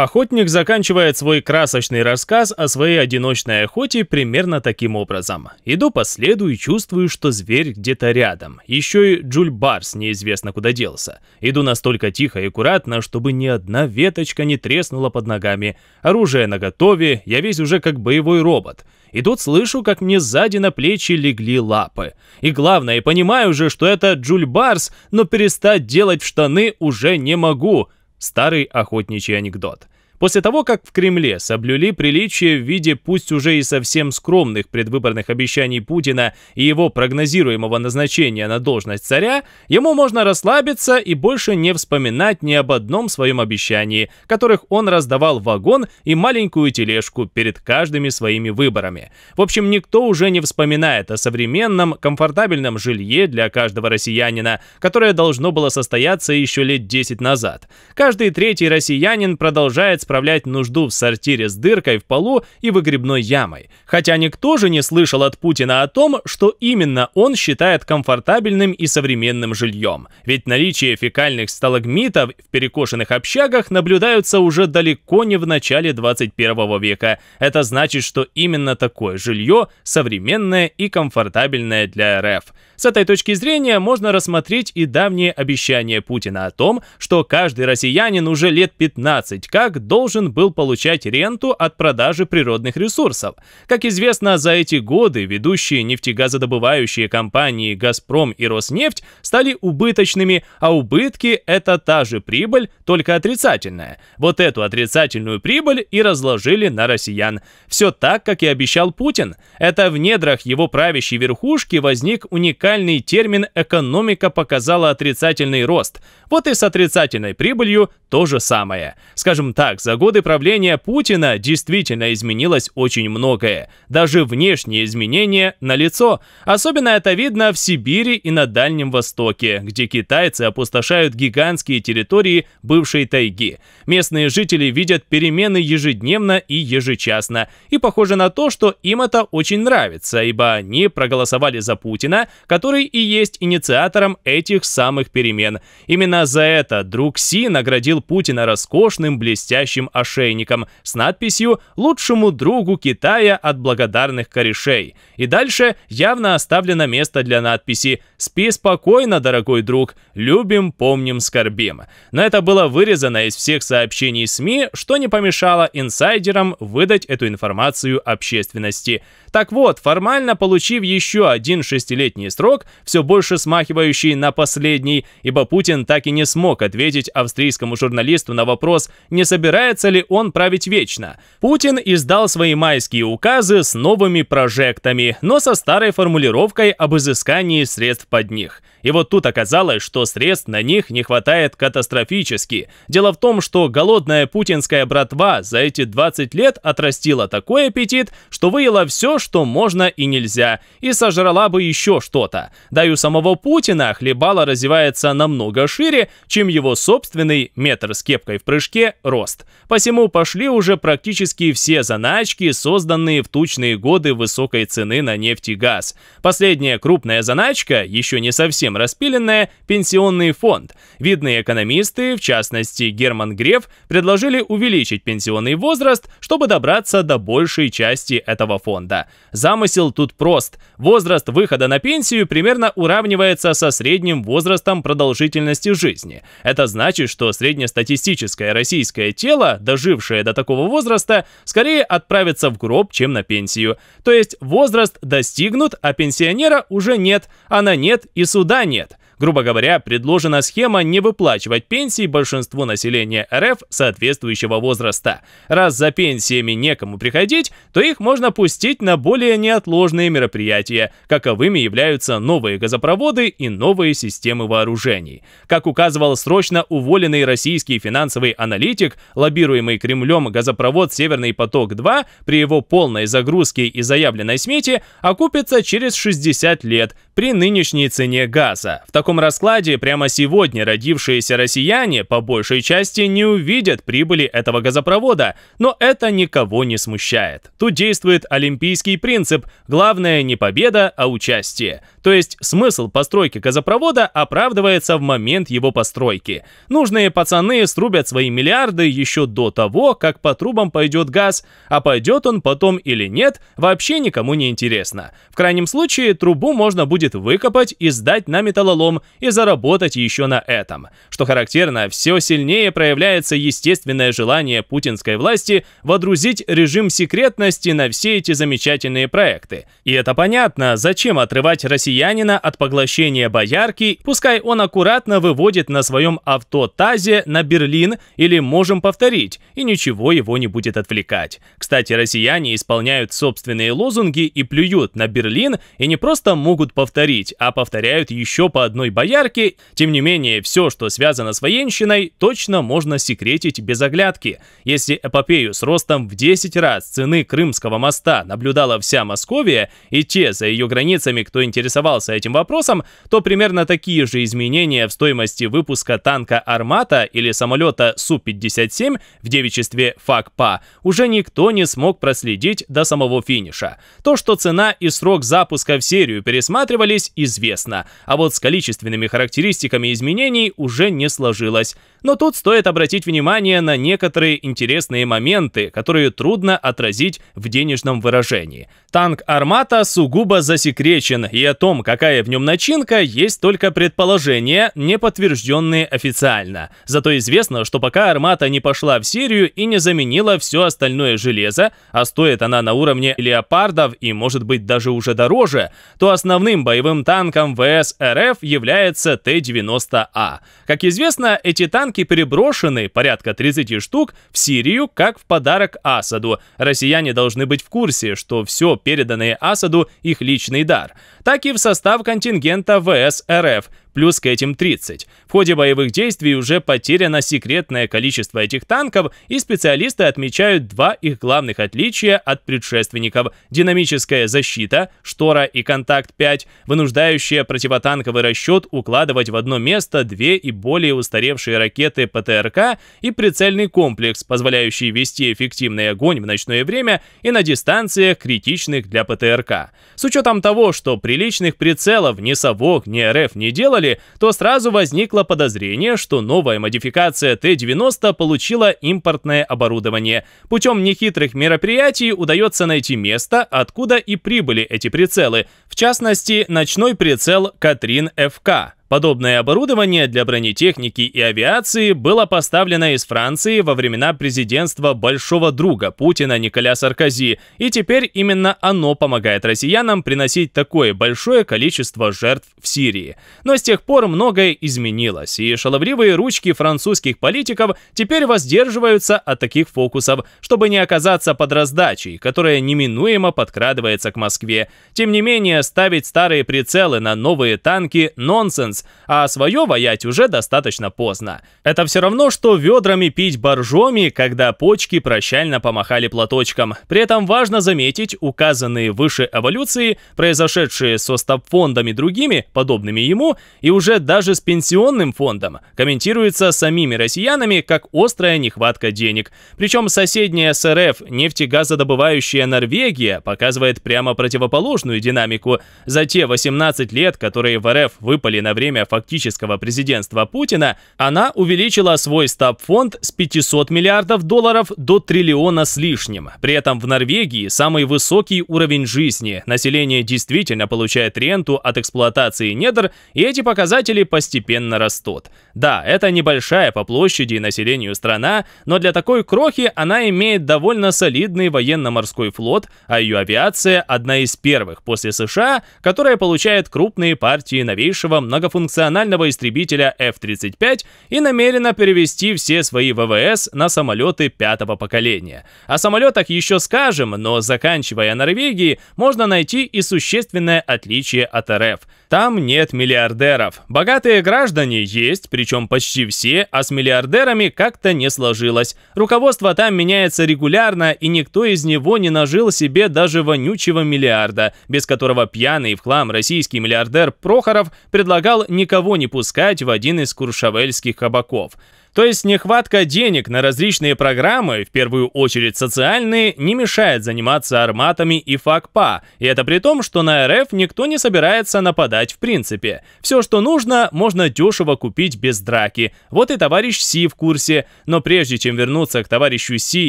Охотник заканчивает свой красочный рассказ о своей одиночной охоте примерно таким образом. Иду по следу и чувствую, что зверь где-то рядом. Еще и Джуль Барс неизвестно куда делся. Иду настолько тихо и аккуратно, чтобы ни одна веточка не треснула под ногами. Оружие наготове, я весь уже как боевой робот. И тут слышу, как мне сзади на плечи легли лапы. И главное, понимаю же, что это Джуль Барс, но перестать делать в штаны уже не могу. Старый охотничий анекдот. После того, как в Кремле соблюли приличие в виде пусть уже и совсем скромных предвыборных обещаний Путина и его прогнозируемого назначения на должность царя, ему можно расслабиться и больше не вспоминать ни об одном своем обещании, которых он раздавал вагон и маленькую тележку перед каждыми своими выборами. В общем, никто уже не вспоминает о современном, комфортабельном жилье для каждого россиянина, которое должно было состояться еще лет 10 назад. Каждый третий россиянин продолжает исправлять нужду в сортире с дыркой в полу и выгребной ямой, хотя никто же не слышал от Путина о том, что именно он считает комфортабельным и современным жильем, ведь наличие фекальных сталагмитов в перекошенных общагах наблюдаются уже далеко не в начале 21 века. Это значит, что именно такое жилье современное и комфортабельное для РФ. С этой точки зрения можно рассмотреть и давние обещания Путина о том, что каждый россиянин уже лет 15 как должен должен был получать ренту от продажи природных ресурсов. Как известно, за эти годы ведущие нефтегазодобывающие компании «Газпром» и «Роснефть» стали убыточными, а убытки – это та же прибыль, только отрицательная. Вот эту отрицательную прибыль и разложили на россиян. Все так, как и обещал Путин. Это в недрах его правящей верхушки возник уникальный термин «экономика показала отрицательный рост». Вот и с отрицательной прибылью то же самое. Скажем так, за годы правления Путина действительно изменилось очень многое. Даже внешние изменения налицо. Особенно это видно в Сибири и на Дальнем Востоке, где китайцы опустошают гигантские территории бывшей тайги. Местные жители видят перемены ежедневно и ежечасно. И похоже на то, что им это очень нравится, ибо они проголосовали за Путина, который и есть инициатором этих самых перемен. Именно за это друг Си наградил Путина роскошным блестящим блестящим ошейником с надписью «Лучшему другу Китая от благодарных корешей». И дальше явно оставлено место для надписи «Спи спокойно, дорогой друг, любим, помним, скорбим». Но это было вырезано из всех сообщений СМИ, что не помешало инсайдерам выдать эту информацию общественности. Так вот, формально получив еще один шестилетний срок, все больше смахивающий на последний, ибо Путин так и не смог ответить австрийскому журналисту на вопрос, не собирается Собирается ли он править вечно? Путин издал свои майские указы с новыми прожектами, но со старой формулировкой об изыскании средств под них. И вот тут оказалось, что средств на них не хватает катастрофически. Дело в том, что голодная путинская братва за эти 20 лет отрастила такой аппетит, что выела все, что можно и нельзя, и сожрала бы еще что-то. Да и у самого Путина хлебало развивается намного шире, чем его собственный метр с кепкой в прыжке рост посему пошли уже практически все заначки, созданные в тучные годы высокой цены на нефть и газ. Последняя крупная заначка, еще не совсем распиленная, пенсионный фонд. Видные экономисты, в частности Герман Греф, предложили увеличить пенсионный возраст, чтобы добраться до большей части этого фонда. Замысел тут прост. Возраст выхода на пенсию примерно уравнивается со средним возрастом продолжительности жизни. Это значит, что среднестатистическое российское тело тело, дожившее до такого возраста, скорее отправится в гроб, чем на пенсию. То есть возраст достигнут, а пенсионера уже нет, она а нет и суда нет – Грубо говоря, предложена схема не выплачивать пенсии большинству населения РФ соответствующего возраста. Раз за пенсиями некому приходить, то их можно пустить на более неотложные мероприятия, каковыми являются новые газопроводы и новые системы вооружений. Как указывал срочно уволенный российский финансовый аналитик, лоббируемый Кремлем газопровод «Северный поток-2» при его полной загрузке и заявленной смете окупится через 60 лет при нынешней цене газа. В таком таком раскладе прямо сегодня родившиеся россияне по большей части не увидят прибыли этого газопровода, но это никого не смущает. Тут действует олимпийский принцип «главное не победа, а участие». То есть смысл постройки газопровода оправдывается в момент его постройки. Нужные пацаны срубят свои миллиарды еще до того, как по трубам пойдет газ, а пойдет он потом или нет, вообще никому не интересно. В крайнем случае трубу можно будет выкопать и сдать на металлолом, и заработать еще на этом. Что характерно, все сильнее проявляется естественное желание путинской власти водрузить режим секретности на все эти замечательные проекты. И это понятно, зачем отрывать россиянина от поглощения боярки, пускай он аккуратно выводит на своем автотазе на Берлин или можем повторить, и ничего его не будет отвлекать. Кстати, россияне исполняют собственные лозунги и плюют на Берлин, и не просто могут повторить, а повторяют еще по одной самой боярки, тем не менее, все, что связано с военщиной, точно можно секретить без оглядки. Если эпопею с ростом в 10 раз цены Крымского моста наблюдала вся Московия, и те за ее границами, кто интересовался этим вопросом, то примерно такие же изменения в стоимости выпуска танка «Армата» или самолета Су-57 в девичестве «Факпа» уже никто не смог проследить до самого финиша. То, что цена и срок запуска в серию пересматривались, известно. А вот с количеством количественными характеристиками изменений уже не сложилось. Но тут стоит обратить внимание на некоторые интересные моменты, которые трудно отразить в денежном выражении. Танк «Армата» сугубо засекречен, и о том, какая в нем начинка, есть только предположения, не подтвержденные официально. Зато известно, что пока «Армата» не пошла в серию и не заменила все остальное железо, а стоит она на уровне «Леопардов» и может быть даже уже дороже, то основным боевым танком ВС РФ является является Т-90А. Как известно, эти танки переброшены, порядка 30 штук, в Сирию, как в подарок Асаду. Россияне должны быть в курсе, что все переданные Асаду их личный дар. Так и в состав контингента ВС РФ – плюс к этим 30. В ходе боевых действий уже потеряно секретное количество этих танков, и специалисты отмечают два их главных отличия от предшественников – динамическая защита, штора и контакт 5, вынуждающая противотанковый расчет укладывать в одно место две и более устаревшие ракеты ПТРК и прицельный комплекс, позволяющий вести эффективный огонь в ночное время и на дистанциях, критичных для ПТРК. С учетом того, что приличных прицелов ни совок, ни РФ не делали, Бентли, то сразу возникло подозрение, что новая модификация Т-90 получила импортное оборудование. Путем нехитрых мероприятий удается найти место, откуда и прибыли эти прицелы, в частности, ночной прицел Катрин ФК. Подобное оборудование для бронетехники и авиации было поставлено из Франции во времена президентства большого друга Путина Николя Саркози, и теперь именно оно помогает россиянам приносить такое большое количество жертв в Сирии. Но с тех пор многое изменилось, и шаловливые ручки французских политиков теперь воздерживаются от таких фокусов, чтобы не оказаться под раздачей, которая неминуемо подкрадывается к Москве. Тем не менее, ставить старые прицелы на новые танки – нонсенс, шанс, а свое ваять уже достаточно поздно. Это все равно, что ведрами пить боржоми, когда почки прощально помахали платочком. При этом важно заметить, указанные выше эволюции, произошедшие со стабфондами другими, подобными ему, и уже даже с пенсионным фондом, комментируются самими россиянами как острая нехватка денег. Причем соседняя СРФ нефтегазодобывающая Норвегия показывает прямо противоположную динамику. За те 18 лет, которые в РФ выпали на время время фактического президентства Путина она увеличила свой стаб-фонд с 500 миллиардов долларов до триллиона с лишним. При этом в Норвегии самый высокий уровень жизни, население действительно получает ренту от эксплуатации недр, и эти показатели постепенно растут. Да, это небольшая по площади и населению страна, но для такой крохи она имеет довольно солидный военно-морской флот, а ее авиация одна из первых после США, которая получает крупные партии новейшего многофункционального полнофункционального истребителя F-35 и намерена перевести все свои ВВС на самолеты пятого поколения. О самолетах еще скажем, но заканчивая Норвегии, можно найти и существенное отличие от РФ – там нет миллиардеров. Богатые граждане есть, причем почти все, а с миллиардерами как-то не сложилось. Руководство там меняется регулярно, и никто из него не нажил себе даже вонючего миллиарда, без которого пьяный в хлам российский миллиардер Прохоров предлагал никого не пускать в один из куршавельских кабаков. То есть нехватка денег на различные программы, в первую очередь социальные, не мешает заниматься арматами и ФАКПА, и это при том, что на РФ никто не собирается нападать в принципе. Все, что нужно, можно дешево купить без драки. Вот и товарищ Си в курсе. Но прежде чем вернуться к товарищу Си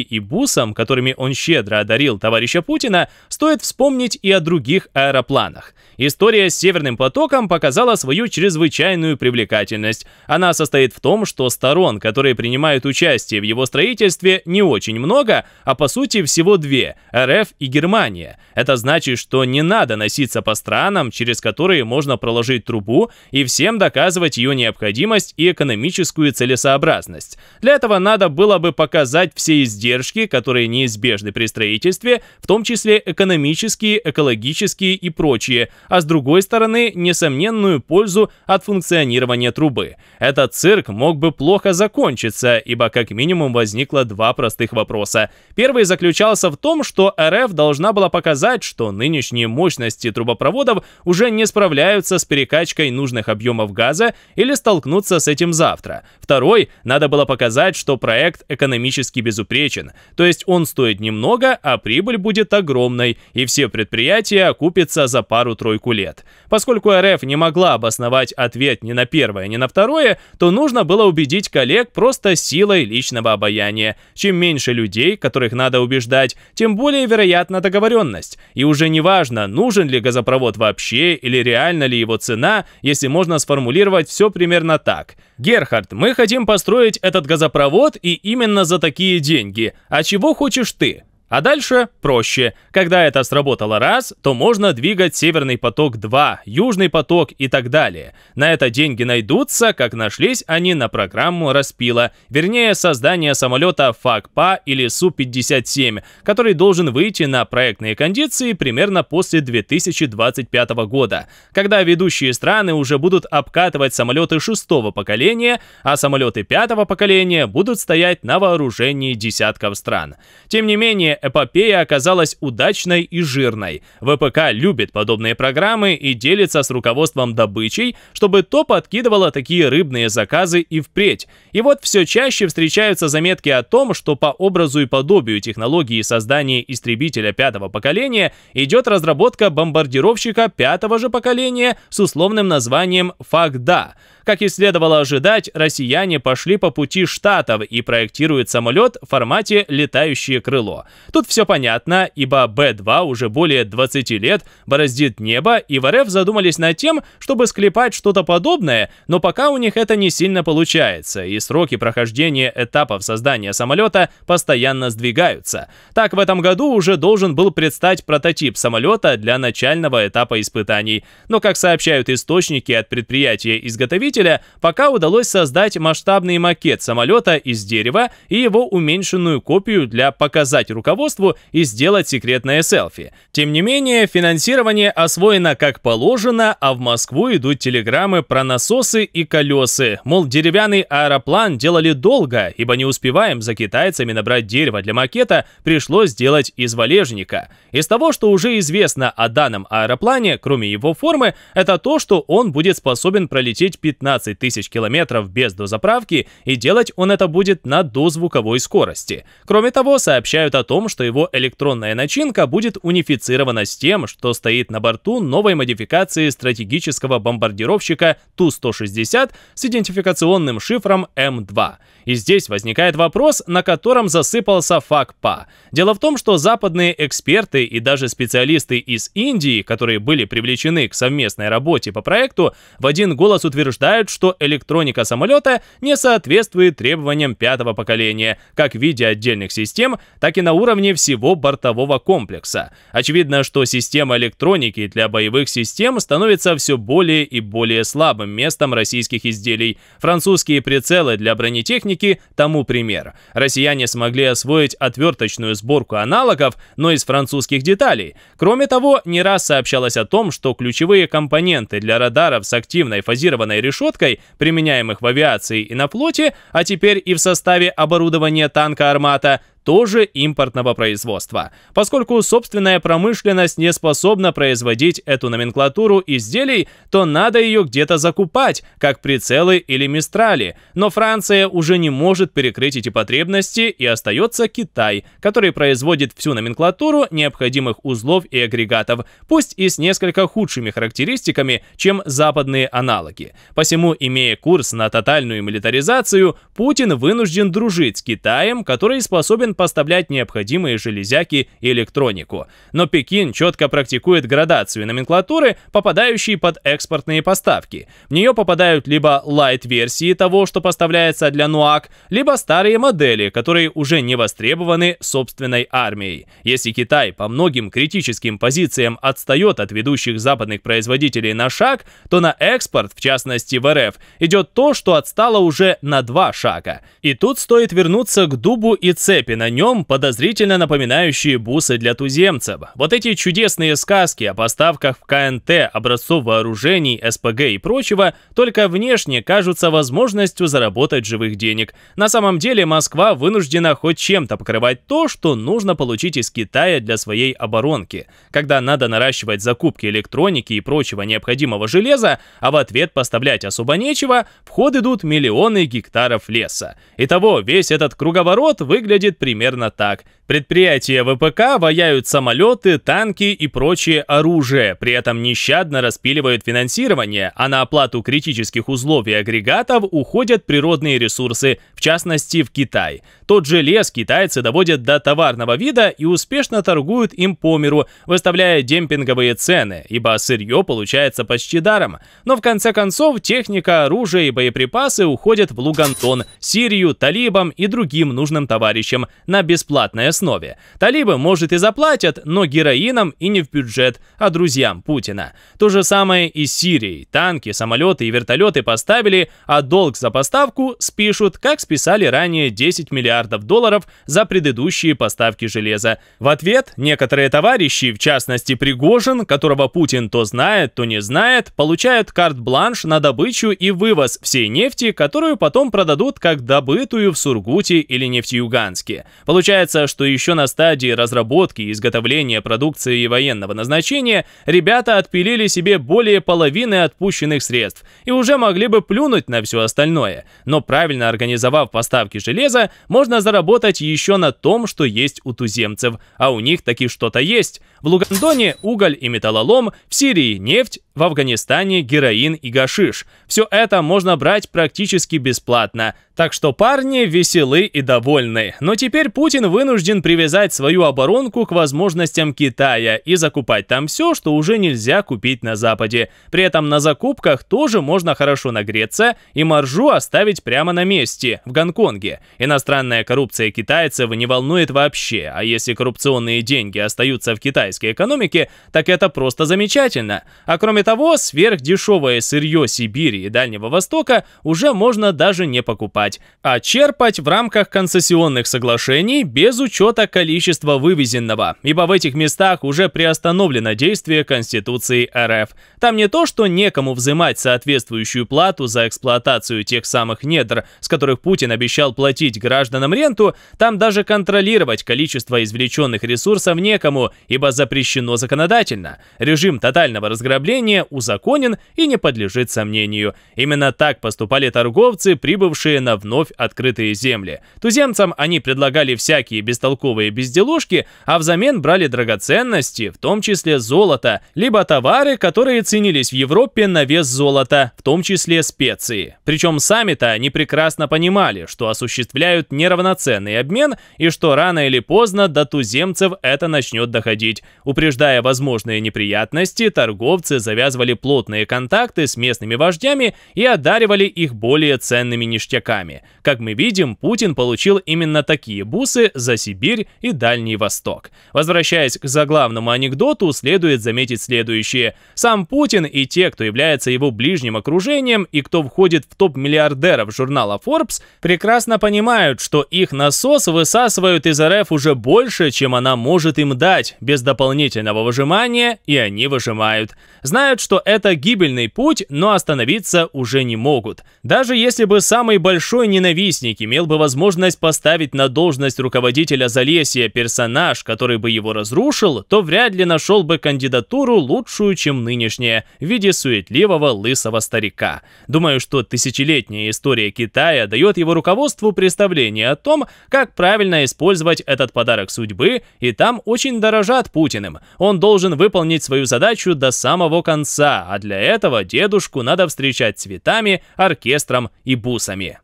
и бусам, которыми он щедро одарил товарища Путина, стоит вспомнить и о других аэропланах. История с Северным потоком показала свою чрезвычайную привлекательность. Она состоит в том, что сторон, которые принимают участие в его строительстве, не очень много, а по сути всего две – РФ и Германия. Это значит, что не надо носиться по странам, через которые можно проложить трубу и всем доказывать ее необходимость и экономическую целесообразность. Для этого надо было бы показать все издержки, которые неизбежны при строительстве, в том числе экономические, экологические и прочие, а с другой стороны, несомненную пользу от функционирования трубы. Этот цирк мог бы плохо закончится, ибо как минимум возникло два простых вопроса. Первый заключался в том, что РФ должна была показать, что нынешние мощности трубопроводов уже не справляются с перекачкой нужных объемов газа или столкнутся с этим завтра. Второй, надо было показать, что проект экономически безупречен, то есть он стоит немного, а прибыль будет огромной, и все предприятия окупятся за пару-тройку лет. Поскольку РФ не могла обосновать ответ ни на первое, ни на второе, то нужно было убедить коллег коллег просто силой личного обаяния. Чем меньше людей, которых надо убеждать, тем более вероятна договоренность. И уже не важно, нужен ли газопровод вообще или реально ли его цена, если можно сформулировать все примерно так. «Герхард, мы хотим построить этот газопровод и именно за такие деньги. А чего хочешь ты?» А дальше проще. Когда это сработало раз, то можно двигать Северный поток-2, Южный поток и так далее. На это деньги найдутся, как нашлись они на программу распила, вернее создание самолета ФАКПА или Су-57, который должен выйти на проектные кондиции примерно после 2025 года, когда ведущие страны уже будут обкатывать самолеты шестого поколения, а самолеты пятого поколения будут стоять на вооружении десятков стран. Тем не менее, эпопея оказалась удачной и жирной. ВПК любит подобные программы и делится с руководством добычей, чтобы то подкидывало такие рыбные заказы и впредь. И вот все чаще встречаются заметки о том, что по образу и подобию технологии создания истребителя пятого поколения идет разработка бомбардировщика пятого же поколения с условным названием ФАКДА. Как и следовало ожидать, россияне пошли по пути Штатов и проектируют самолет в формате «летающее крыло». Тут все понятно, ибо Б-2 уже более 20 лет бороздит небо, и в РФ задумались над тем, чтобы склепать что-то подобное, но пока у них это не сильно получается, и сроки прохождения этапов создания самолета постоянно сдвигаются. Так, в этом году уже должен был предстать прототип самолета для начального этапа испытаний. Но, как сообщают источники от предприятия-изготовителя, измерителя пока удалось создать масштабный макет самолета из дерева и его уменьшенную копию для показать руководству и сделать секретное селфи. Тем не менее, финансирование освоено как положено, а в Москву идут телеграммы про насосы и колесы. Мол, деревянный аэроплан делали долго, ибо не успеваем за китайцами набрать дерево для макета, пришлось сделать из валежника. Из того, что уже известно о данном аэроплане, кроме его формы, это то, что он будет способен пролететь 15 15 тысяч километров без дозаправки, и делать он это будет на дозвуковой скорости. Кроме того, сообщают о том, что его электронная начинка будет унифицирована с тем, что стоит на борту новой модификации стратегического бомбардировщика Ту-160 с идентификационным шифром М2. И здесь возникает вопрос, на котором засыпался ФАКПА. Дело в том, что западные эксперты и даже специалисты из Индии, которые были привлечены к совместной работе по проекту, в один голос утверждают, считают, что электроника самолета не соответствует требованиям пятого поколения, как в виде отдельных систем, так и на уровне всего бортового комплекса. Очевидно, что система электроники для боевых систем становится все более и более слабым местом российских изделий. Французские прицелы для бронетехники тому пример. Россияне смогли освоить отверточную сборку аналогов, но из французских деталей. Кроме того, не раз сообщалось о том, что ключевые компоненты для радаров с активной фазированной решеткой решеткой, применяемых в авиации и на флоте, а теперь и в составе оборудования танка «Армата», тоже импортного производства, поскольку собственная промышленность не способна производить эту номенклатуру изделий, то надо ее где-то закупать, как прицелы или мистрали. Но Франция уже не может перекрыть эти потребности и остается Китай, который производит всю номенклатуру необходимых узлов и агрегатов, пусть и с несколько худшими характеристиками, чем западные аналоги. Посему, имея курс на тотальную милитаризацию, Путин вынужден дружить с Китаем, который способен способен поставлять необходимые железяки и электронику. Но Пекин четко практикует градацию номенклатуры, попадающей под экспортные поставки. В нее попадают либо лайт-версии того, что поставляется для НУАК, либо старые модели, которые уже не востребованы собственной армией. Если Китай по многим критическим позициям отстает от ведущих западных производителей на шаг, то на экспорт, в частности в РФ, идет то, что отстало уже на два шага. И тут стоит вернуться к дубу и цепи на нем подозрительно напоминающие бусы для туземцев. Вот эти чудесные сказки о поставках в КНТ образцов вооружений, СПГ и прочего только внешне кажутся возможностью заработать живых денег. На самом деле Москва вынуждена хоть чем-то покрывать то, что нужно получить из Китая для своей оборонки. Когда надо наращивать закупки электроники и прочего необходимого железа, а в ответ поставлять особо нечего, в ход идут миллионы гектаров леса. Итого весь этот круговорот выглядит при примерно так – Предприятия ВПК ваяют самолеты, танки и прочее оружие, при этом нещадно распиливают финансирование, а на оплату критических узлов и агрегатов уходят природные ресурсы, в частности в Китай. Тот же лес китайцы доводят до товарного вида и успешно торгуют им по миру, выставляя демпинговые цены, ибо сырье получается почти даром. Но в конце концов техника, оружие и боеприпасы уходят в Лугантон, Сирию, Талибам и другим нужным товарищам на бесплатное основе. Талибы, может, и заплатят, но героинам и не в бюджет, а друзьям Путина. То же самое и с Сирией. Танки, самолеты и вертолеты поставили, а долг за поставку спишут, как списали ранее 10 миллиардов долларов за предыдущие поставки железа. В ответ некоторые товарищи, в частности Пригожин, которого Путин то знает, то не знает, получают карт-бланш на добычу и вывоз всей нефти, которую потом продадут как добытую в Сургуте или Нефтеюганске. Получается, что еще на стадии разработки и изготовления продукции и военного назначения, ребята отпилили себе более половины отпущенных средств и уже могли бы плюнуть на все остальное. Но правильно организовав поставки железа, можно заработать еще на том, что есть у туземцев, а у них таки что-то есть. В Лугандоне уголь и металлолом, в Сирии нефть, в Афганистане героин и гашиш. Все это можно брать практически бесплатно. Так что парни веселы и довольны. Но теперь Путин вынужден вынужден привязать свою оборонку к возможностям Китая и закупать там все, что уже нельзя купить на Западе. При этом на закупках тоже можно хорошо нагреться и маржу оставить прямо на месте, в Гонконге. Иностранная коррупция китайцев не волнует вообще, а если коррупционные деньги остаются в китайской экономике, так это просто замечательно. А кроме того, сверхдешевое сырье Сибири и Дальнего Востока уже можно даже не покупать, а черпать в рамках концессионных соглашений без учета учета количества вывезенного, ибо в этих местах уже приостановлено действие Конституции РФ. Там не то, что некому взимать соответствующую плату за эксплуатацию тех самых недр, с которых Путин обещал платить гражданам ренту, там даже контролировать количество извлеченных ресурсов некому, ибо запрещено законодательно. Режим тотального разграбления узаконен и не подлежит сомнению. Именно так поступали торговцы, прибывшие на вновь открытые земли. Туземцам они предлагали всякие бестолковые бестолковые безделушки, а взамен брали драгоценности, в том числе золото, либо товары, которые ценились в Европе на вес золота, в том числе специи. Причем сами-то они прекрасно понимали, что осуществляют неравноценный обмен и что рано или поздно до туземцев это начнет доходить. Упреждая возможные неприятности, торговцы завязывали плотные контакты с местными вождями и одаривали их более ценными ништяками. Как мы видим, Путин получил именно такие бусы за себя Сибирь и Дальний Восток. Возвращаясь к заглавному анекдоту, следует заметить следующее. Сам Путин и те, кто является его ближним окружением и кто входит в топ миллиардеров журнала Forbes, прекрасно понимают, что их насос высасывают из РФ уже больше, чем она может им дать, без дополнительного выжимания, и они выжимают. Знают, что это гибельный путь, но остановиться уже не могут. Даже если бы самый большой ненавистник имел бы возможность поставить на должность руководителя Залесья персонаж, который бы его разрушил, то вряд ли нашел бы кандидатуру лучшую, чем нынешняя, в виде суетливого лысого старика. Думаю, что тысячелетняя история Китая дает его руководству представление о том, как правильно использовать этот подарок судьбы, и там очень дорожат Путиным. Он должен выполнить свою задачу до самого конца, а для этого дедушку надо встречать цветами, оркестром и бусами.